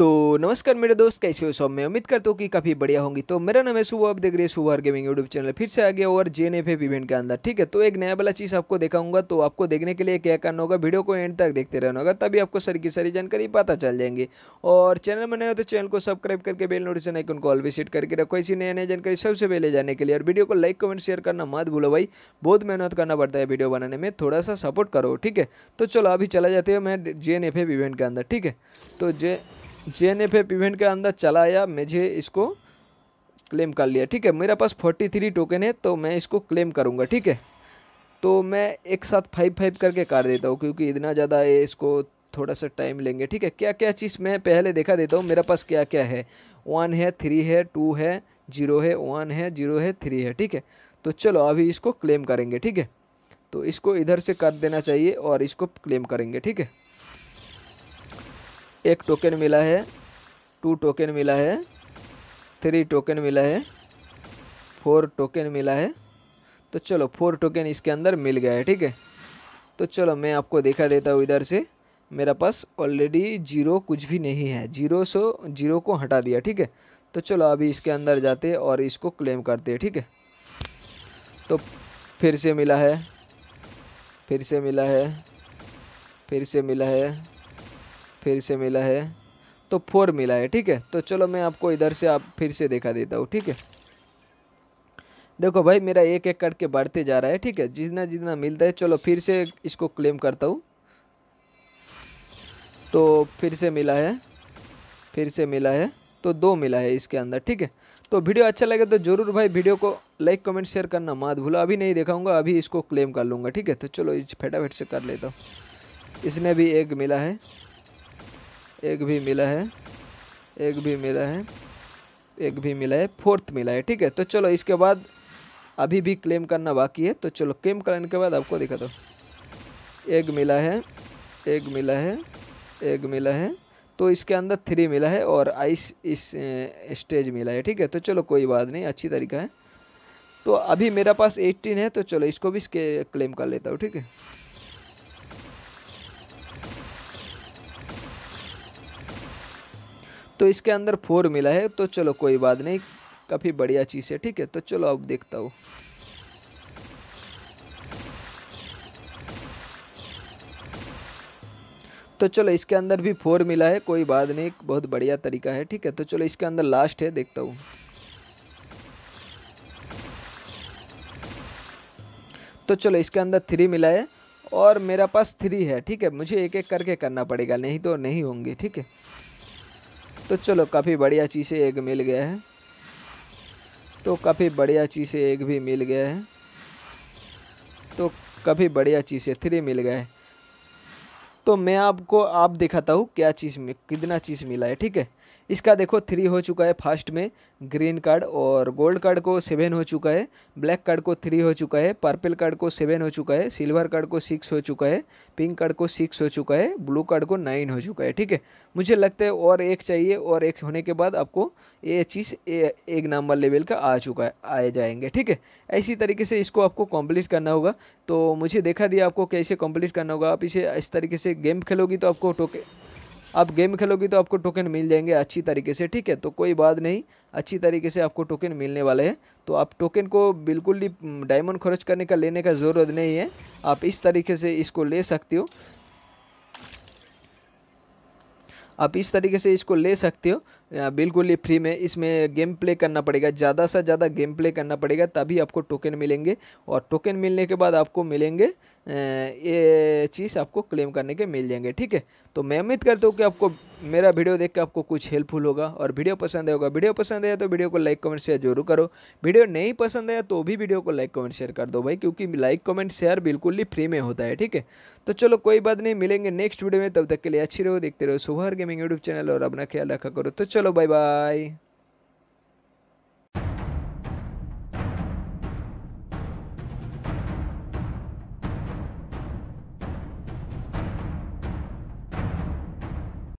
तो नमस्कार मेरे दोस्त कैसे हो सब मैं उम्मीद करता हूँ कि काफ़ी बढ़िया होंगी तो मेरा नाम है सुबह आप देख रहे हैं सुबह गेमिंग यूट्यूब चैनल फिर से आ गया और जे एन एफ इवेंट के अंदर ठीक है तो एक नया वाला चीज़ आपको देखाऊंगा तो आपको देखने के लिए क्या करना होगा वीडियो को एंड तक देखते रहना होगा तभी आपको सारी की सारी जानकारी पता चल जाएंगे और चैनल बने हो तो चैनल को सब्सक्राइब करके बेल नोटिफिकेशन आइकन को ऑल विजिट करके रखो इसी नई नई जानकारी सबसे पहले जाने के लिए और वीडियो को लाइक कमेंट शेयर करना मत भूलो भाई बहुत मेहनत करना पड़ता है वीडियो बनाने में थोड़ा सा सपोर्ट करो ठीक है तो चलो अभी चला जाते हैं मैं जे इवेंट के अंदर ठीक है तो जे जेएनएफएफ इवेंट के अंदर चला आया मुझे इसको क्लेम कर लिया ठीक है मेरे पास फोर्टी थ्री टोकन है तो मैं इसको क्लेम करूँगा ठीक है तो मैं एक साथ फाइव फाइव करके कर देता हूँ क्योंकि इतना ज़्यादा इसको थोड़ा सा टाइम लेंगे ठीक है क्या क्या चीज़ मैं पहले देखा देता हूँ मेरे पास क्या क्या है वन है थ्री है टू है जीरो है वन है जीरो है थ्री है ठीक है तो चलो अभी इसको क्लेम करेंगे ठीक है तो इसको इधर से कर देना चाहिए और इसको क्लेम करेंगे ठीक है एक टोकन मिला है टू टोकन मिला है थ्री टोकन मिला है फोर टोकन मिला है तो चलो फोर टोकन इसके अंदर मिल गया है ठीक है तो चलो मैं आपको दिखा देता हूँ इधर से मेरा पास ऑलरेडी जीरो कुछ भी नहीं है जीरो सो जीरो को हटा दिया ठीक है तो चलो अभी इसके अंदर जाते और इसको क्लेम करते ठीक है तो फिर से मिला है फिर से मिला है फिर से मिला है फिर से मिला है तो फोर मिला है ठीक है तो चलो मैं आपको इधर से आप फिर से दिखा देता हूँ ठीक है देखो भाई मेरा एक एक करके बढ़ते जा रहा है ठीक है जितना जितना मिलता है चलो फिर से इसको क्लेम करता हूँ तो फिर से मिला है फिर से मिला है तो दो मिला है इसके अंदर ठीक है तो वीडियो अच्छा लगे तो ज़रूर भाई वीडियो को लाइक कमेंट शेयर करना मत भूलो अभी नहीं दिखाऊंगा अभी इसको क्लेम कर लूँगा ठीक है तो चलो इस फटाफट से कर लेता हूँ इसने भी एक मिला है एक भी मिला है एक भी मिला है एक भी मिला है फोर्थ मिला है ठीक है तो चलो इसके बाद अभी भी क्लेम करना बाकी है तो चलो क्लेम करने के बाद आपको दिखा दो एक मिला है एक मिला है एक मिला है तो इसके अंदर थ्री मिला है और आइस इस स्टेज मिला है ठीक है तो चलो कोई बात नहीं अच्छी तरीका है तो अभी मेरा पास एट्टीन है तो चलो इसको भी इसके क्लेम कर लेता हूँ ठीक है तो इसके अंदर फोर मिला है तो चलो कोई बात नहीं काफ़ी बढ़िया चीज़ है ठीक है तो चलो अब देखता हूँ तो चलो इसके अंदर भी फोर मिला है कोई बात नहीं बहुत बढ़िया तरीका है ठीक है तो चलो इसके अंदर लास्ट है देखता हूँ तो चलो इसके अंदर थ्री मिला है और मेरा पास थ्री है ठीक है मुझे एक एक करके करना पड़ेगा नहीं तो नहीं होंगे ठीक है तो चलो काफ़ी बढ़िया चीज़ें एग मिल गया है तो काफ़ी बढ़िया चीज़ें एग भी मिल गया है तो काफ़ी बढ़िया चीज़ें थ्री मिल गए तो मैं आपको आप दिखाता हूँ क्या चीज़ में कितना चीज़ मिला है ठीक है इसका देखो थ्री हो चुका है फर्स्ट में ग्रीन कार्ड और गोल्ड कार्ड को सेवन हो चुका है ब्लैक कार्ड को थ्री हो चुका है पर्पल कार्ड को सेवन हो चुका है सिल्वर कार्ड को सिक्स हो चुका है पिंक कार्ड को सिक्स हो चुका है ब्लू कार्ड को नाइन हो चुका है ठीक है मुझे लगता है और एक चाहिए और एक होने के बाद आपको ये चीज़ एक नंबर लेवल का आ चुका है आए जाएंगे ठीक है ऐसी तरीके से इसको आपको कम्प्लीट करना होगा तो मुझे देखा दिया आपको कैसे कम्प्लीट करना होगा आप इसे इस तरीके से गेम खेलोगी तो आपको टोके आप गेम खेलोगी तो आपको टोकन मिल जाएंगे अच्छी तरीके से ठीक है तो कोई बात नहीं अच्छी तरीके से आपको टोकन मिलने वाले हैं तो आप टोकन को बिल्कुल भी डायमंड खर्च करने का लेने का ज़रूरत नहीं है आप इस तरीके से इसको ले सकते हो आप इस तरीके से इसको ले सकते हो बिल्कुल ही फ्री में इसमें गेम प्ले करना पड़ेगा ज़्यादा से ज़्यादा गेम प्ले करना पड़ेगा तभी आपको टोकन मिलेंगे और टोकन मिलने के बाद आपको मिलेंगे ये चीज़ आपको क्लेम करने के मिल जाएंगे ठीक है तो मैं उम्मीद करता हूँ कि आपको मेरा वीडियो देख के आपको कुछ हेल्पफुल होगा और वीडियो पसंद आएगा वीडियो पसंद आया तो वीडियो को लाइक कमेंट शेयर जरूर करो वीडियो नहीं पसंद आया तो भी वीडियो को लाइक कमेंट शेयर कर दो भाई क्योंकि लाइक कमेंट शेयर बिल्कुल ही फ्री में होता है ठीक है तो चलो कोई बात नहीं मिलेंगे नेक्स्ट वीडियो में तब तक के लिए अच्छी रहो देखते रहो सुबह गेमिंग यूट्यूब चैनल और अपना ख्याल रखा करो तो चलो চলো বাই বাই